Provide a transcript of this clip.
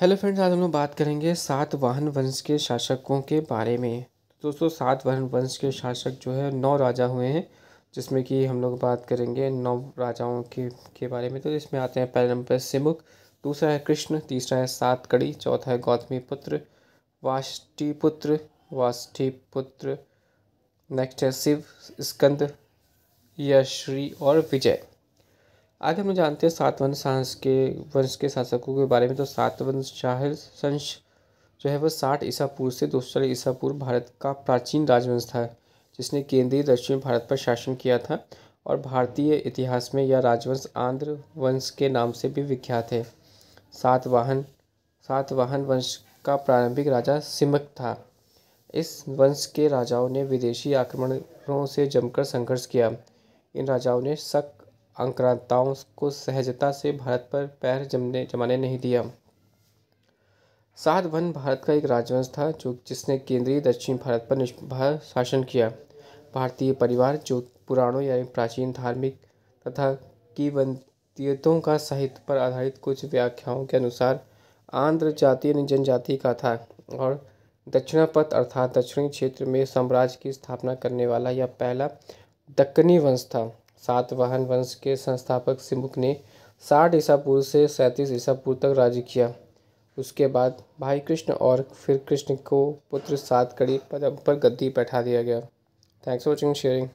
hello friends आज हम लोग बात करेंगे सात वाहन वंश के शासकों के बारे में दोस्तों सात वाहन वंश के शासक जो है नौ राजा हुए हैं जिसमें कि हम लोग बात करेंगे नौ राजाओं के के बारे में तो इसमें आते हैं पहले नंबर सिमुख दूसरा है कृष्ण तीसरा है सात कड़ी चौथा है गौतमी पुत्र वाष्टिपुत्र वाष्टिपुत्र नेक्स्ट है शिव स्कंद यश्री और विजय आगे हम जानते हैं सात वंश के वंश के शासकों के बारे में तो सात वंश संश जो है वह साठ ईसा पूर्व से दो सौ ईसा पूर्व भारत का प्राचीन राजवंश था जिसने केंद्रीय दक्षिण भारत पर शासन किया था और भारतीय इतिहास में यह राजवंश आंध्र वंश के नाम से भी विख्यात है सातवाहन सातवाहन वंश का प्रारंभिक राजा सिमक था इस वंश के राजाओं ने विदेशी आक्रमणों से जमकर संघर्ष किया इन राजाओं ने सख्त आक्रांताओं को सहजता से भारत पर पैर जमने जमाने नहीं दिया सातवन भारत का एक राजवंश था जो जिसने केंद्रीय दक्षिण भारत पर निष्प्रभाव शासन किया भारतीय परिवार जो पुराणों यानी प्राचीन धार्मिक तथा की वंतियतों का साहित्य पर आधारित कुछ व्याख्याओं के अनुसार आंध्र जातीय जनजाति का था और दक्षिणापथ अर्थात दक्षिणी क्षेत्र में साम्राज्य की स्थापना करने वाला यह पहला दक्कनी वंश था सातवाहन वंश के संस्थापक सिमुक ने साठ ईसा पूर्व से सैंतीस ईसा पूर्व तक राज्य किया उसके बाद भाई कृष्ण और फिर कृष्ण को पुत्र सात कड़ी पद पर गद्दी बैठा दिया गया थैंक्स फॉर वॉचिंग शेयरिंग